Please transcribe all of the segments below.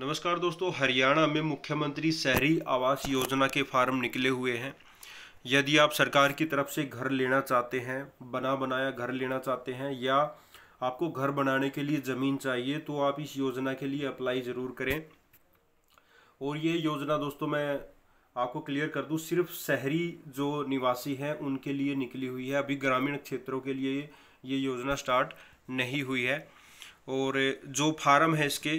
नमस्कार दोस्तों हरियाणा में मुख्यमंत्री शहरी आवास योजना के फार्म निकले हुए हैं यदि आप सरकार की तरफ से घर लेना चाहते हैं बना बनाया घर लेना चाहते हैं या आपको घर बनाने के लिए ज़मीन चाहिए तो आप इस योजना के लिए अप्लाई ज़रूर करें और ये योजना दोस्तों मैं आपको क्लियर कर दूँ सिर्फ शहरी जो निवासी हैं उनके लिए निकली हुई है अभी ग्रामीण क्षेत्रों के लिए ये योजना स्टार्ट नहीं हुई है और जो फार्म है इसके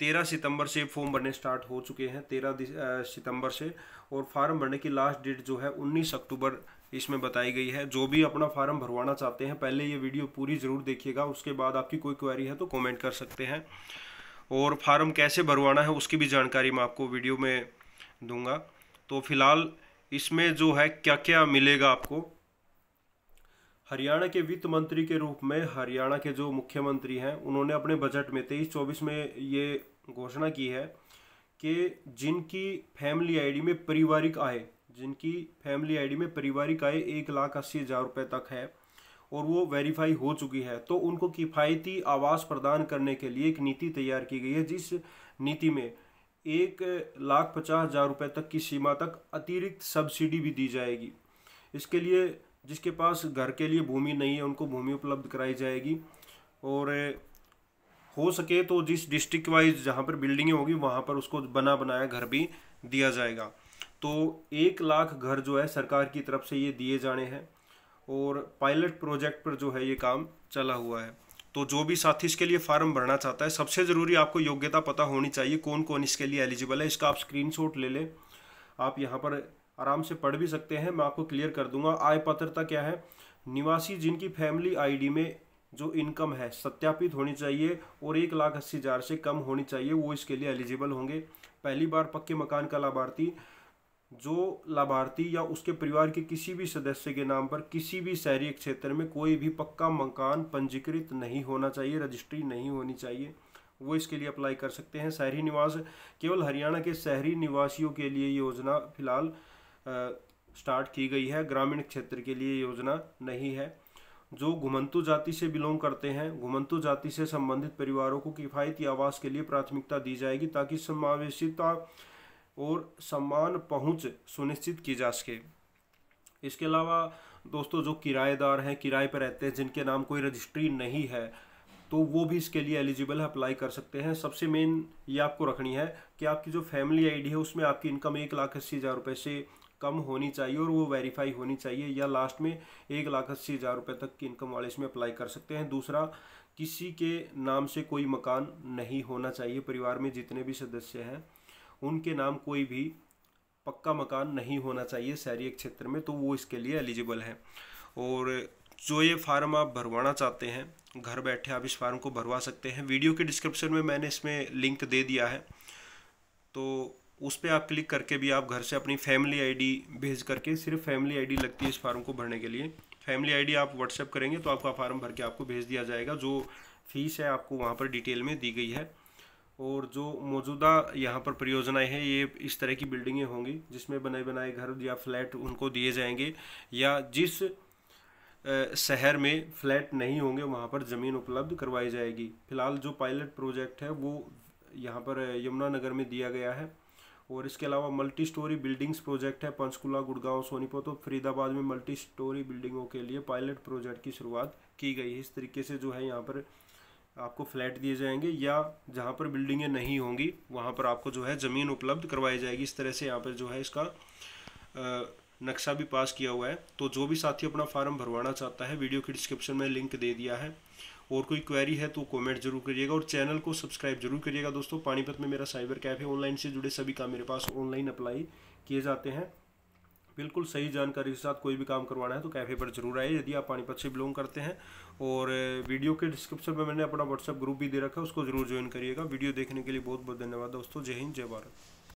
तेरह सितंबर से फॉर्म भरने स्टार्ट हो चुके हैं तेरह सितंबर से और फार्म भरने की लास्ट डेट जो है उन्नीस अक्टूबर इसमें बताई गई है जो भी अपना फार्म भरवाना चाहते हैं पहले ये वीडियो पूरी ज़रूर देखिएगा उसके बाद आपकी कोई क्वेरी है तो कमेंट कर सकते हैं और फार्म कैसे भरवाना है उसकी भी जानकारी मैं आपको वीडियो में दूंगा तो फिलहाल इसमें जो है क्या क्या मिलेगा आपको हरियाणा के वित्त मंत्री के रूप में हरियाणा के जो मुख्यमंत्री हैं उन्होंने अपने बजट में तेईस चौबीस में ये घोषणा की है कि जिनकी फैमिली आईडी में पारिवारिक आय जिनकी फैमिली आईडी में पारिवारिक आय एक लाख अस्सी हज़ार रुपये तक है और वो वेरीफाई हो चुकी है तो उनको किफ़ायती आवास प्रदान करने के लिए एक नीति तैयार की गई है जिस नीति में एक लाख पचास हज़ार रुपये तक की सीमा तक अतिरिक्त सब्सिडी भी दी जाएगी इसके लिए जिसके पास घर के लिए भूमि नहीं है उनको भूमि उपलब्ध कराई जाएगी और हो सके तो जिस डिस्ट्रिक्ट वाइज जहाँ पर बिल्डिंगें होगी वहाँ पर उसको बना बनाया घर भी दिया जाएगा तो एक लाख घर जो है सरकार की तरफ से ये दिए जाने हैं और पायलट प्रोजेक्ट पर जो है ये काम चला हुआ है तो जो भी साथी इसके लिए फॉर्म भरना चाहता है सबसे ज़रूरी आपको योग्यता पता होनी चाहिए कौन कौन इसके लिए एलिजिबल है इसका आप स्क्रीनशॉट ले लें आप यहाँ पर आराम से पढ़ भी सकते हैं मैं आपको क्लियर कर दूंगा आय पत्रता क्या है निवासी जिनकी फैमिली आईडी में जो इनकम है सत्यापित होनी चाहिए और एक लाख अस्सी हज़ार से कम होनी चाहिए वो इसके लिए एलिजिबल होंगे पहली बार पक्के मकान का लाभार्थी जो लाभार्थी या उसके परिवार के किसी भी सदस्य के नाम पर किसी भी शहरी क्षेत्र में कोई भी पक्का मकान पंजीकृत नहीं होना चाहिए रजिस्ट्री नहीं होनी चाहिए वो इसके लिए अप्लाई कर सकते हैं शहरी निवास केवल हरियाणा के शहरी निवासियों के लिए योजना फिलहाल स्टार्ट की गई है ग्रामीण क्षेत्र के लिए योजना नहीं है जो घुमंतु जाति से बिलोंग करते हैं घुमंतु जाति से संबंधित परिवारों को किफ़ायती आवास के लिए प्राथमिकता दी जाएगी ताकि समावेशिता और समान पहुंच सुनिश्चित की जा सके इसके अलावा दोस्तों जो किराएदार हैं किराए पर रहते हैं जिनके नाम कोई रजिस्ट्री नहीं है तो वो भी इसके लिए एलिजिबल है अप्लाई कर सकते हैं सबसे मेन ये आपको रखनी है कि आपकी जो फैमिली आईडी है उसमें आपकी इनकम एक लाख अस्सी हज़ार रुपये से कम होनी चाहिए और वो वेरीफाई होनी चाहिए या लास्ट में एक लाख अस्सी हज़ार रुपये तक की इनकम वाले इसमें अप्लाई कर सकते हैं दूसरा किसी के नाम से कोई मकान नहीं होना चाहिए परिवार में जितने भी सदस्य हैं उनके नाम कोई भी पक्का मकान नहीं होना चाहिए शहरी क्षेत्र में तो वो इसके लिए एलिजिबल है और जो ये फार्म आप भरवाना चाहते हैं घर बैठे आप इस फार्म को भरवा सकते हैं वीडियो के डिस्क्रिप्शन में मैंने इसमें लिंक दे दिया है तो उस पर आप क्लिक करके भी आप घर से अपनी फैमिली आईडी भेज करके सिर्फ फैमिली आईडी लगती है इस फार्म को भरने के लिए फैमिली आईडी आप व्हाट्सएप करेंगे तो आपका फार्म भर के आपको भेज दिया जाएगा जो फीस है आपको वहाँ पर डिटेल में दी गई है और जो मौजूदा यहाँ पर परियोजनाएँ हैं ये इस तरह की बिल्डिंगें होंगी जिसमें बनाए बनाए घर या फ्लैट उनको दिए जाएंगे या जिस शहर में फ्लैट नहीं होंगे वहाँ पर ज़मीन उपलब्ध करवाई जाएगी फिलहाल जो पायलट प्रोजेक्ट है वो यहाँ पर यमुना नगर में दिया गया है और इसके अलावा मल्टी स्टोरी बिल्डिंग्स प्रोजेक्ट है पंचकुला गुड़गांव सोनीपत और फरीदाबाद में मल्टी स्टोरी बिल्डिंगों के लिए पायलट प्रोजेक्ट की शुरुआत की गई है इस तरीके से जो है यहाँ पर आपको फ्लैट दिए जाएंगे या जहाँ पर बिल्डिंगें नहीं होंगी वहाँ पर आपको जो है ज़मीन उपलब्ध करवाई जाएगी इस तरह से यहाँ पर जो है इसका नक्शा भी पास किया हुआ है तो जो भी साथी अपना फार्म भरवाना चाहता है वीडियो के डिस्क्रिप्शन में लिंक दे दिया है और कोई क्वेरी है तो कमेंट जरूर करिएगा और चैनल को सब्सक्राइब जरूर करिएगा दोस्तों पानीपत में मेरा साइबर कैफ है ऑनलाइन से जुड़े सभी काम मेरे पास ऑनलाइन अप्लाई किए जाते हैं बिल्कुल सही जानकारी के साथ कोई भी काम करवाना है तो कैफ़े पर जरूर आए यदि आप पानीपत से बिलोंग करते हैं और वीडियो के डिस्क्रिप्शन में मैंने अपना व्हाट्सअप ग्रुप भी दे रखा है उसको जरूर ज्वाइन करिएगा वीडियो देखने के लिए बहुत बहुत धन्यवाद दोस्तों जय हिंद जय भारत